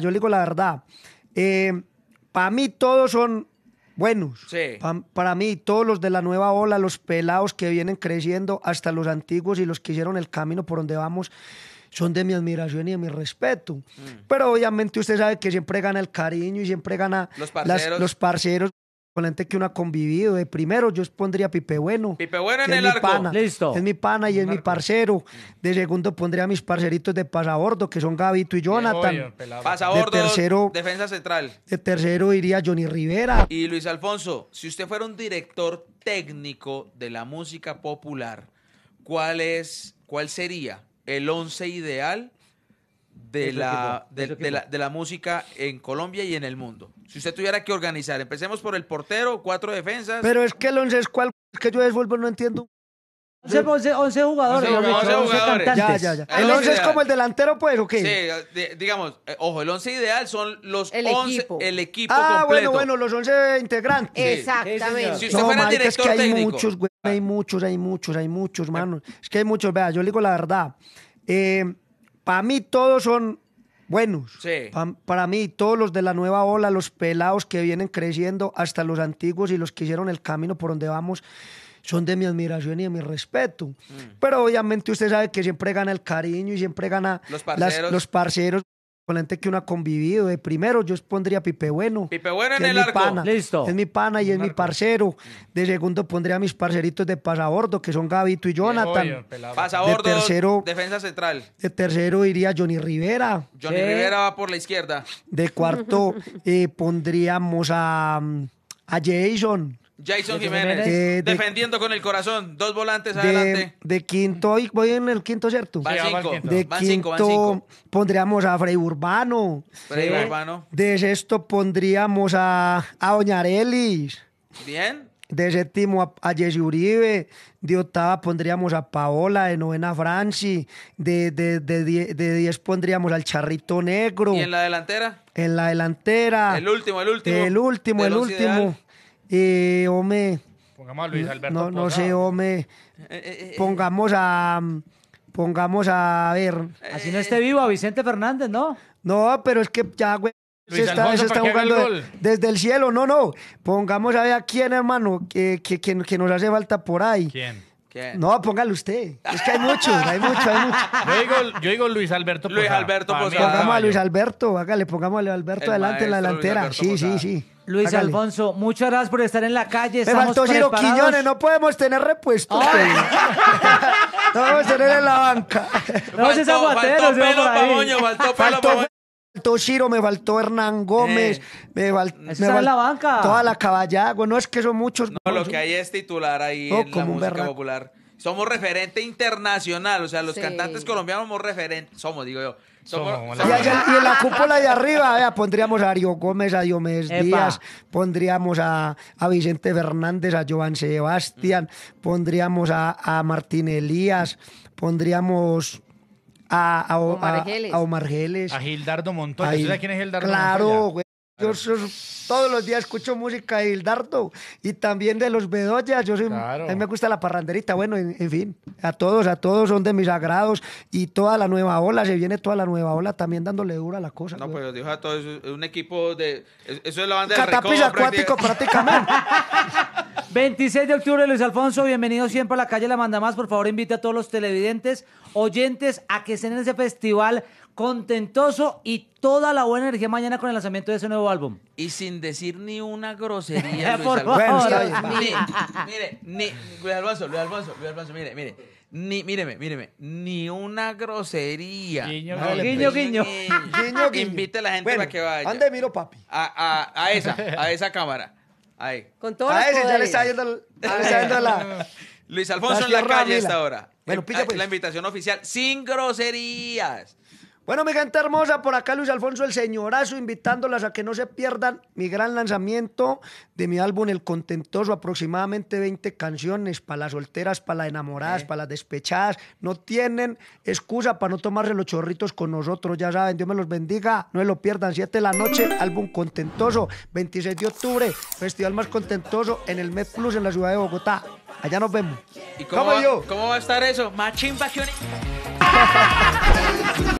yo le digo la verdad. Eh, para mí todos son buenos. para mí todos los de la nueva ola, los pelados que vienen creciendo, hasta los antiguos y los que hicieron el camino por donde vamos, son de mi admiración y de mi respeto. Mm. Pero obviamente usted sabe que siempre gana el cariño y siempre gana los parceros que uno ha convivido. De primero, yo pondría Pipe Bueno. Pipe Bueno en el arco. Listo. Es mi pana y es mi parcero. Mm. De segundo, pondría a mis parceritos de Pasabordo, que son Gavito y Jonathan. Pasabordo, de tercero, defensa central. De tercero, iría Johnny Rivera. Y Luis Alfonso, si usted fuera un director técnico de la música popular, ¿cuál, es, cuál sería el once ideal de la, de, la, de la música en Colombia y en el mundo. Si usted tuviera que organizar, empecemos por el portero, cuatro defensas. Pero es que el 11 es cual que yo de vuelvo no entiendo. 11, 11 jugadores. 11 jugadores. Ya, ya, ya. El 11 es como el delantero, pues, ¿o qué? Sí, digamos, eh, ojo, el 11 ideal son los el 11, equipo. el equipo ah, bueno, bueno, los 11 integrantes. Exactamente. Si usted no, fuera marica, director es que hay muchos, güey, hay muchos, hay muchos, hay muchos, hermano. Es que hay muchos, vea, yo le digo la verdad. Eh, para mí todos son buenos. para mí todos los de la nueva ola, los pelados que vienen creciendo, hasta los antiguos y los que hicieron el camino por donde vamos, son de mi admiración y de mi respeto. Mm. Pero obviamente usted sabe que siempre gana el cariño y siempre gana los los parceros con que uno ha convivido. De primero, yo pondría a Pipe Bueno. Pipe Bueno en el Listo. Es mi pana y es mi parcero. De segundo, pondría a mis parceritos de pasabordo, que son Gavito y Jonathan. Pasabordo, de tercero, defensa central. De tercero, iría Johnny Rivera. Johnny Rivera va por la izquierda. De cuarto, eh, pondríamos a, mm, a Jason. Jason Jiménez, eh, defendiendo con el corazón, dos volantes adelante. De quinto, voy en el quinto, ¿cierto? Van cinco, de van quinto, pondríamos a Frey Urbano. Frey Urbano. De sexto pondríamos a, a Oñarelis. Bien. De séptimo a, Jessy Uribe. De octava pondríamos a Paola. De novena Franci. De, diez, pondríamos al Charrito Negro. ¿Y en la delantera? En la delantera. El último, el último. El último, el último. Eh, hombre. Pongamos a Luis Alberto. No, no sé, hombre. Eh, eh, eh, pongamos a. Pongamos a ver. Así no esté vivo a Vicente Fernández, ¿no? No, pero es que ya, güey. Se está, jugando desde el cielo. No, no. Pongamos a ver a quién, hermano, que, que, que, que nos hace falta por ahí. No, póngale usted. Es que hay muchos, hay muchos, hay muchos. Yo digo, yo digo Luis Alberto Luis Alberto Pongamos a Luis Alberto, hágale, pongámosle a Alberto adelante en la delantera. Sí, sí, sí. Luis Alfonso, muchas gracias por estar en la calle. Me faltó Ciro Quiñones, no podemos tener repuestos. no podemos tener en la banca. No, se es aguatero, faltó faltó pelo faltó Ciro, me faltó Hernán Gómez, eh, me, me faltó la banca. toda la caballada. No es que son muchos. No, lo que hay es titular ahí oh, en la música popular. Somos referente internacional, o sea, los cantantes colombianos somos referentes, somos, digo yo. Y, en la cúpula de arriba vea, pondríamos a Ario Gómez, a Diomedes Díaz, pondríamos a, Vicente Fernández, a Joan Sebastián, mm. pondríamos a, a Martín Elías, pondríamos a, a, Omar Geles. A, Omar Geles. A Gildardo Montoya. ¿Tú sabes quién es Gildardo claro, Güey. Yo todos los días escucho música de Gildardo y también de los bedoyas, Yo soy, A mí me gusta la parranderita. Bueno, en, fin, a todos, a todos son de mis agrados y toda la nueva ola, se viene toda la nueva ola también dándole dura a la cosa. No, pues, pero digo a todos, es un equipo de. Eso es la banda de Catapis acuático prácticamente. 26 de octubre, Luis Alfonso, bienvenido siempre a la calle La Manda Más. Por favor, invite a todos los televidentes, oyentes, a que estén en ese festival contentoso y toda la buena energía mañana con el lanzamiento de ese nuevo álbum. Y sin decir ni una grosería, Luis Alfonso. Mire, mire, ni, Luis Alfonso, Luis Alfonso, Luis Alfonso, mire, mire. Ni, míreme, míreme, ni una grosería. Guiño, pues. guiño, guiño. guiño, Invite a la gente para que vaya. Ande, miro, papi. A, a, a esa, a esa cámara. Ahí. Con todo A ya le está yendo, la... Luis Alfonso en la calle esta hora. Bueno, eh, pilla, ah, pues. La invitación oficial, sin groserías. Bueno, mi gente hermosa, por acá Luis Alfonso el Señorazo, invitándolas a que no se pierdan mi gran lanzamiento de mi álbum El Contentoso, aproximadamente 20 canciones para las solteras, para las enamoradas, eh. para las despechadas. No tienen excusa para no tomarse los chorritos con nosotros, ya saben, Dios me los bendiga, no se lo pierdan. Siete de la noche, álbum Contentoso, 26 de octubre, Festival Más Contentoso en el Met Plus en la ciudad de Bogotá. Allá nos vemos. cómo, va, a estar eso? Machín